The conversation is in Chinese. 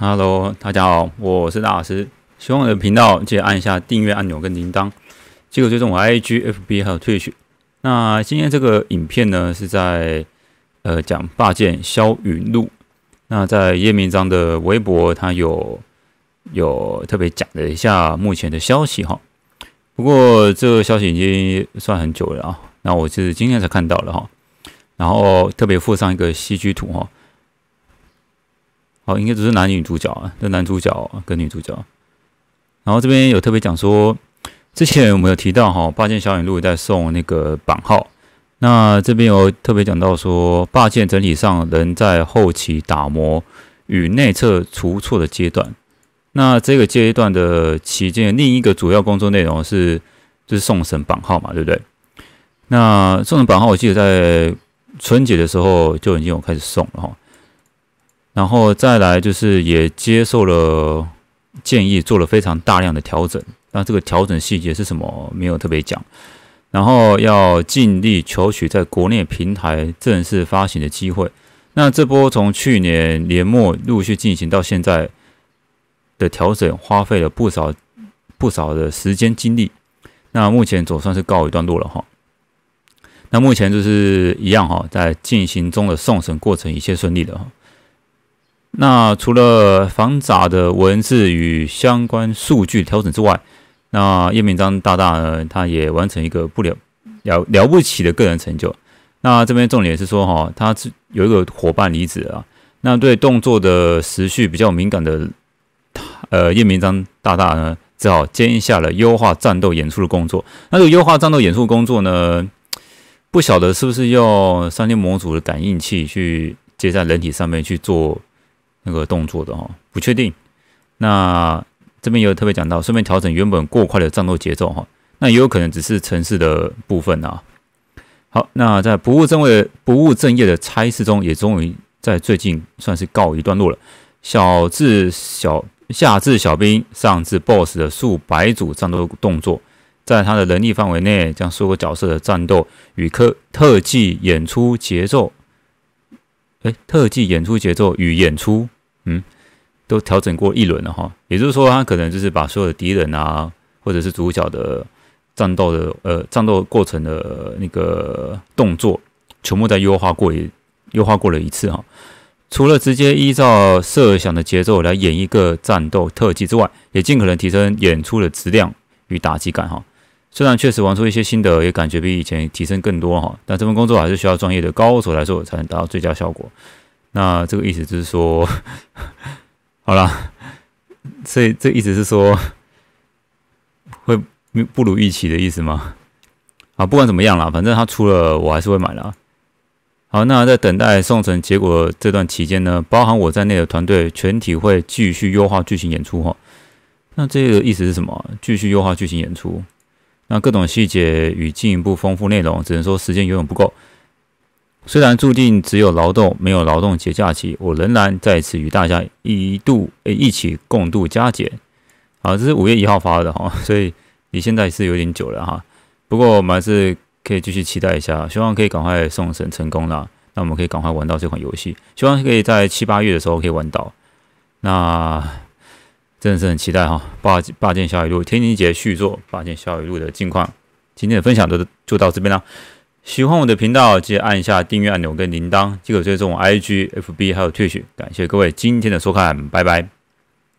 Hello，大家好，我是大老师，喜欢我的频道记得按一下订阅按钮跟铃铛，记得追踪我 IGFB 还有 Twitch。那今天这个影片呢是在呃讲霸剑萧云录，那在叶明章的微博他有有特别讲了一下目前的消息哈，不过这消息已经算很久了啊，那我是今天才看到了哈，然后特别附上一个戏剧图哈。好，应该只是男女主角啊，那男主角跟女主角。然后这边有特别讲说，之前我们有提到哈霸剑小雨露在送那个版号？那这边有特别讲到说，霸剑整体上仍在后期打磨与内测除错的阶段。那这个阶段的期间，另一个主要工作内容是就是送审版号嘛，对不对？那送审版号，我记得在春节的时候就已经有开始送了哈。然后再来就是也接受了建议，做了非常大量的调整。那这个调整细节是什么？没有特别讲。然后要尽力求取在国内平台正式发行的机会。那这波从去年年末陆续进行到现在的调整，花费了不少不少的时间精力。那目前总算是告一段落了哈。那目前就是一样哈，在进行中的送审过程一切顺利的哈。那除了繁杂的文字与相关数据调整之外，那叶明章大大呢，他也完成一个不了了了不起的个人成就。那这边重点是说哈，他是有一个伙伴离职啊，那对动作的时序比较敏感的，呃，叶明章大大呢，只好接下了优化战斗演出的工作。那这个优化战斗演出工作呢，不晓得是不是用三 D 模组的感应器去接在人体上面去做。那个动作的哈，不确定。那这边也有特别讲到，顺便调整原本过快的战斗节奏哈。那也有可能只是城市的部分啊。好，那在不务正位、不务正业的差事中，也终于在最近算是告一段落了。小至小下至小兵，上至 BOSS 的数百组战斗动作，在他的能力范围内，将所有角色的战斗与科特技演出节奏，哎，特技演出节奏与演出。嗯，都调整过一轮了哈，也就是说，他可能就是把所有的敌人啊，或者是主角的战斗的呃战斗过程的那个动作，全部在优化过优化过了一次哈。除了直接依照设想的节奏来演一个战斗特技之外，也尽可能提升演出的质量与打击感哈。虽然确实玩出一些心得，也感觉比以前提升更多哈，但这份工作还是需要专业的高手来做才能达到最佳效果。那这个意思就是说，好了，所以这意思是说会不如预期的意思吗？啊，不管怎么样啦，反正它出了我还是会买啦。好，那在等待送审结果这段期间呢，包含我在内的团队全体会继续优化剧情演出哈。那这个意思是什么？继续优化剧情演出，那各种细节与进一步丰富内容，只能说时间永远不够。虽然注定只有劳动，没有劳动节假期，我仍然再次与大家一度诶一起共度佳节，啊，这是五月一号发的哈，所以你现在是有点久了哈，不过我们还是可以继续期待一下，希望可以赶快送审成功啦，那我们可以赶快玩到这款游戏，希望可以在七八月的时候可以玩到，那真的是很期待哈！霸霸剑小雨露，天津姐续作霸剑小雨露的近况，今天的分享就就到这边啦。喜欢我的频道，记得按一下订阅按钮跟铃铛，即可追踪我 IG、FB 还有 t i t c h 感谢各位今天的收看，拜拜。